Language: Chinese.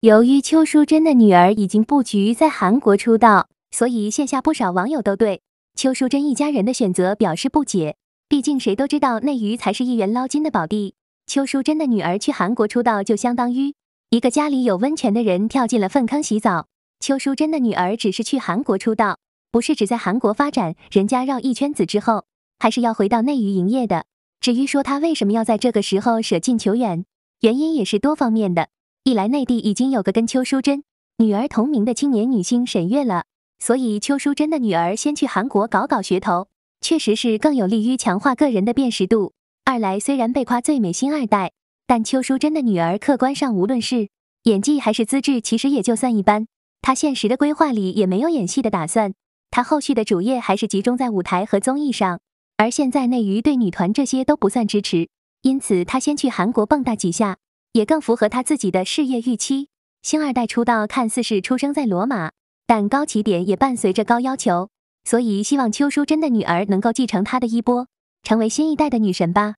由于邱淑贞的女儿已经布局在韩国出道，所以线下不少网友都对邱淑贞一家人的选择表示不解。毕竟谁都知道内娱才是一元捞金的宝地，邱淑贞的女儿去韩国出道就相当于一个家里有温泉的人跳进了粪坑洗澡。邱淑贞的女儿只是去韩国出道，不是只在韩国发展，人家绕一圈子之后还是要回到内娱营业的。至于说她为什么要在这个时候舍近求远，原因也是多方面的。一来内地已经有个跟邱淑贞女儿同名的青年女星沈月了，所以邱淑贞的女儿先去韩国搞搞噱头，确实是更有利于强化个人的辨识度。二来虽然被夸最美星二代，但邱淑贞的女儿客观上无论是演技还是资质，其实也就算一般。她现实的规划里也没有演戏的打算，她后续的主业还是集中在舞台和综艺上。而现在内娱对女团这些都不算支持，因此她先去韩国蹦跶几下。也更符合他自己的事业预期。星二代出道看似是出生在罗马，但高起点也伴随着高要求，所以希望邱淑贞的女儿能够继承她的衣钵，成为新一代的女神吧。